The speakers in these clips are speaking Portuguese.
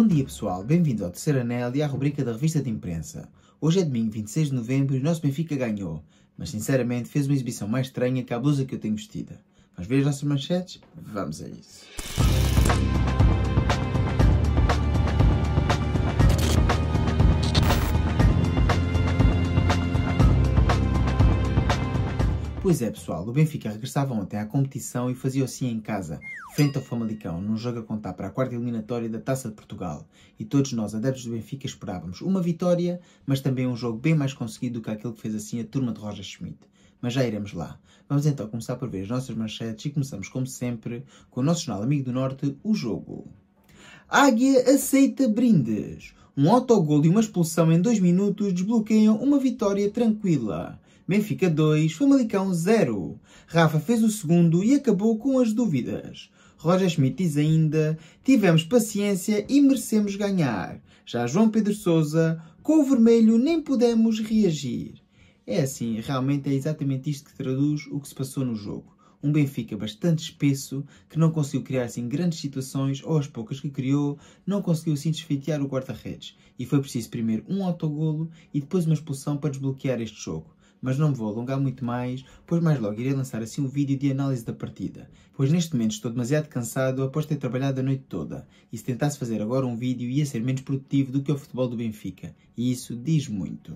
Bom dia pessoal, bem-vindo ao terceiro anel e à rubrica da revista de imprensa. Hoje é domingo 26 de novembro e o nosso Benfica ganhou, mas sinceramente fez uma exibição mais estranha que a blusa que eu tenho vestida. Mas ver as nossas manchetes? Vamos a isso. Pois é, pessoal, o Benfica regressava ontem à competição e fazia assim em casa, frente ao Famalicão, num jogo a contar para a quarta eliminatória da Taça de Portugal. E todos nós, adeptos do Benfica, esperávamos uma vitória, mas também um jogo bem mais conseguido do que aquele que fez assim a turma de Roger Schmidt. Mas já iremos lá. Vamos então começar por ver as nossas manchetes e começamos, como sempre, com o nosso jornal Amigo do Norte, o jogo. Águia aceita brindes. Um autogol e uma expulsão em dois minutos desbloqueiam uma vitória tranquila. Benfica 2, Famalicão 0. Rafa fez o segundo e acabou com as dúvidas. Roger Schmidt diz ainda: tivemos paciência e merecemos ganhar. Já João Pedro Souza, com o vermelho nem pudemos reagir. É assim, realmente é exatamente isto que traduz o que se passou no jogo. Um Benfica bastante espesso, que não conseguiu criar assim grandes situações, ou as poucas que criou, não conseguiu assim desfeitear o guarda-redes. E foi preciso primeiro um autogolo e depois uma expulsão para desbloquear este jogo mas não me vou alongar muito mais, pois mais logo irei lançar assim um vídeo de análise da partida, pois neste momento estou demasiado cansado após ter trabalhado a noite toda, e se tentasse fazer agora um vídeo ia ser menos produtivo do que o futebol do Benfica, e isso diz muito.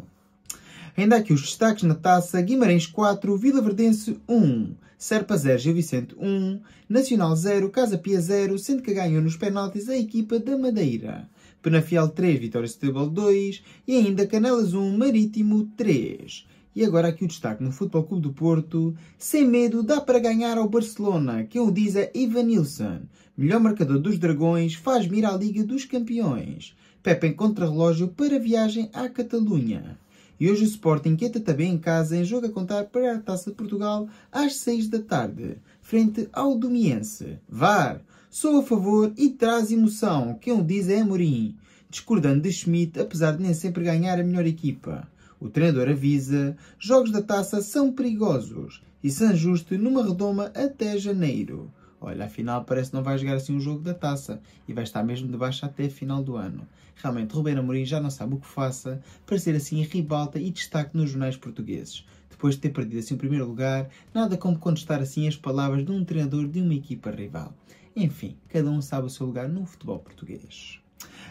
Ainda aqui os destaques na taça: Guimarães 4, Vila Verdense 1, Serpa 0, Gil Vicente 1, Nacional 0, Casa Pia 0, sendo que ganhou nos penaltis a equipa da Madeira. Penafiel 3, Vitória Setúbal 2 e ainda Canelas 1, Marítimo 3. E agora aqui o destaque no Futebol Clube do Porto. Sem medo dá para ganhar ao Barcelona. que o diz é Ivanilson. Melhor marcador dos Dragões faz mira à Liga dos Campeões. Pepe em relógio para viagem à Catalunha. E hoje o Sporting entra também em casa em jogo a contar para a Taça de Portugal às 6 da tarde, frente ao Domiense. VAR, sou a favor e traz emoção. Quem o diz é Amorim. Discordando de Schmidt, apesar de nem sempre ganhar a melhor equipa. O treinador avisa: jogos da taça são perigosos e San Juste numa redoma até janeiro. Olha, afinal parece que não vai jogar assim um jogo da taça e vai estar mesmo de baixo até final do ano. Realmente, Ruben Amorim já não sabe o que faça para ser assim ribalta e destaque nos jornais portugueses. Depois de ter perdido assim o primeiro lugar, nada como contestar assim as palavras de um treinador de uma equipa rival. Enfim, cada um sabe o seu lugar no futebol português.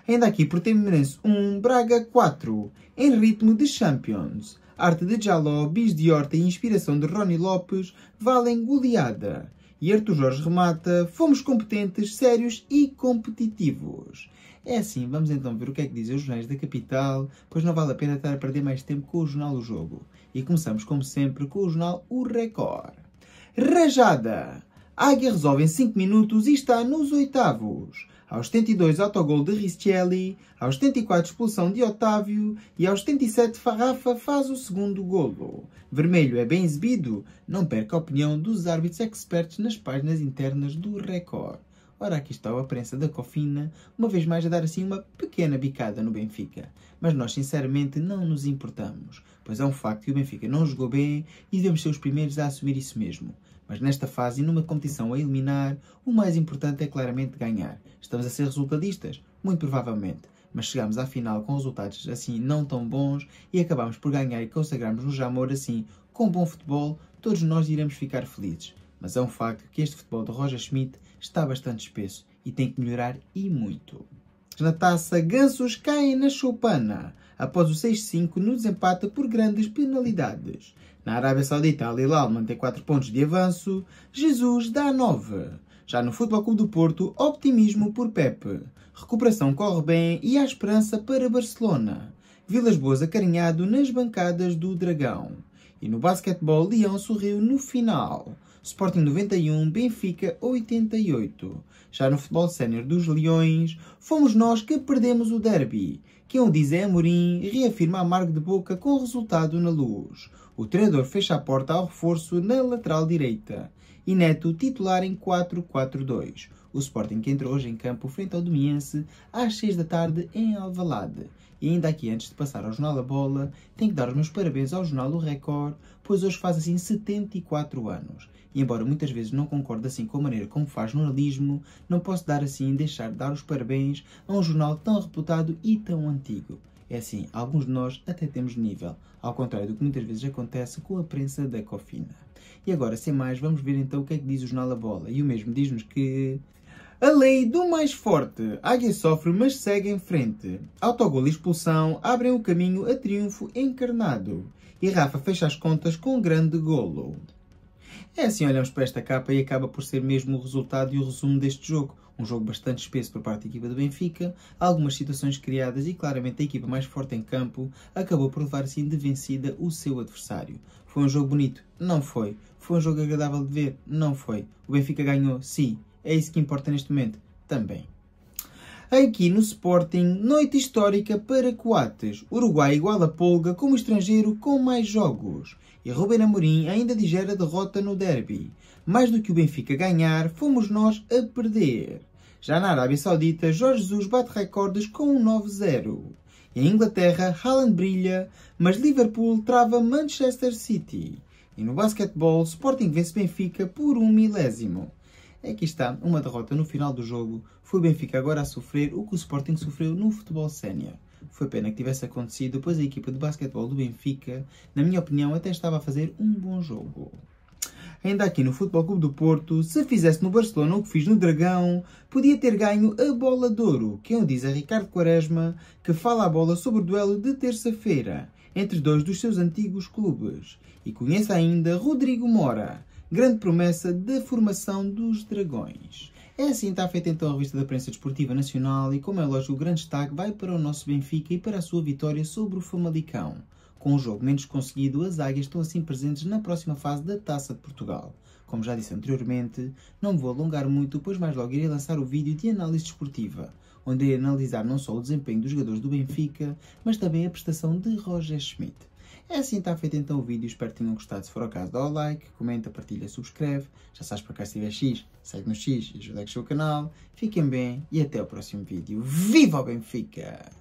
Ainda aqui por Portimonense 1, Braga 4, em ritmo de Champions. Arte de Jaló, Bis de Horta e inspiração de Rony Lopes valem goleada. E Arthur Jorge remata, fomos competentes, sérios e competitivos. É assim, vamos então ver o que é que dizem os jornais da capital, pois não vale a pena estar a perder mais tempo com o jornal O Jogo. E começamos, como sempre, com o jornal O Record. Rajada! Águia resolve em 5 minutos e está nos oitavos aos 72 autogol de Riccielli, aos 74 expulsão de Otávio e aos 77 Farrafa faz o segundo golo. Vermelho é bem exibido? Não perca a opinião dos árbitros expertos nas páginas internas do Record. Ora, aqui está a prensa da Cofina, uma vez mais a dar assim uma pequena bicada no Benfica. Mas nós, sinceramente, não nos importamos, pois é um facto que o Benfica não jogou bem e devemos ser os primeiros a assumir isso mesmo. Mas nesta fase e numa competição a eliminar, o mais importante é claramente ganhar. Estamos a ser resultadistas? Muito provavelmente. Mas chegamos à final com resultados assim não tão bons e acabamos por ganhar e consagrarmos no Jamor assim, com bom futebol, todos nós iremos ficar felizes. Mas é um facto que este futebol de Roger Schmidt está bastante espesso e tem que melhorar e muito. Na taça, Gansos caem na choupana após o 6-5 no desempate por grandes penalidades. Na Arábia Saudita, Al Hilal mantém 4 pontos de avanço, Jesus dá 9. Já no Futebol Clube do Porto, optimismo por Pepe. Recuperação corre bem e há esperança para Barcelona. Vilas Boas acarinhado nas bancadas do Dragão. E no basquetebol, Leão sorriu no final. Sporting 91, Benfica 88. Já no futebol sénior dos Leões, fomos nós que perdemos o derby que onde Zé Amorim reafirma a marca de Boca com o resultado na luz. O treinador fecha a porta ao reforço na lateral direita e Neto titular em 4-4-2. O Sporting que entra hoje em campo frente ao Domiense às 6 da tarde em Alvalade e ainda aqui, antes de passar ao Jornal da Bola, tenho que dar os meus parabéns ao Jornal do Record, pois hoje faz assim 74 anos. E embora muitas vezes não concorde assim com a maneira como faz jornalismo, não posso dar assim deixar de dar os parabéns a um jornal tão reputado e tão antigo. É assim, alguns de nós até temos nível, ao contrário do que muitas vezes acontece com a prensa da Cofina. E agora, sem mais, vamos ver então o que é que diz o Jornal da Bola. E o mesmo diz-nos que a lei do mais forte. Águia sofre, mas segue em frente. Autogol e expulsão abrem o caminho a triunfo encarnado. E Rafa fecha as contas com um grande golo. É assim olhamos para esta capa e acaba por ser mesmo o resultado e o resumo deste jogo. Um jogo bastante espesso por parte da equipa do Benfica, algumas situações criadas e claramente a equipa mais forte em campo acabou por levar assim de vencida o seu adversário. Foi um jogo bonito? Não foi. Foi um jogo agradável de ver? Não foi. O Benfica ganhou? Sim. É isso que importa neste momento também. Aqui no Sporting, noite histórica para Coates. Uruguai iguala Polga como estrangeiro com mais jogos. E Rubén Amorim ainda digera derrota no derby. Mais do que o Benfica ganhar, fomos nós a perder. Já na Arábia Saudita, Jorge Jesus bate recordes com um 9-0. Em Inglaterra, Haaland brilha, mas Liverpool trava Manchester City. E no basquetebol, Sporting vence Benfica por um milésimo. Aqui está, uma derrota no final do jogo. Foi o Benfica agora a sofrer o que o Sporting sofreu no futebol sénior. Foi pena que tivesse acontecido, pois a equipa de basquetebol do Benfica, na minha opinião, até estava a fazer um bom jogo. Ainda aqui no Futebol Clube do Porto, se fizesse no Barcelona o que fiz no Dragão, podia ter ganho a bola de ouro, que é o diz a Ricardo Quaresma, que fala a bola sobre o duelo de terça-feira, entre dois dos seus antigos clubes. E conhece ainda Rodrigo Mora, grande promessa da formação dos dragões. É assim que está feita então a revista da imprensa desportiva nacional e, como é lógico, o grande destaque vai para o nosso Benfica e para a sua vitória sobre o Famalicão. Com um jogo menos conseguido, as águias estão assim presentes na próxima fase da Taça de Portugal. Como já disse anteriormente, não vou alongar muito, pois mais logo irei lançar o vídeo de análise desportiva, onde irei analisar não só o desempenho dos jogadores do Benfica, mas também a prestação de Roger Schmidt. É Assim está feito então o vídeo, espero que tenham gostado. Se for o caso, dá o like, comenta, partilha, subscreve. Já sabes para cá se tiver X, segue no X, ajuda a crescer o canal. Fiquem bem e até o próximo vídeo. Viva o Benfica!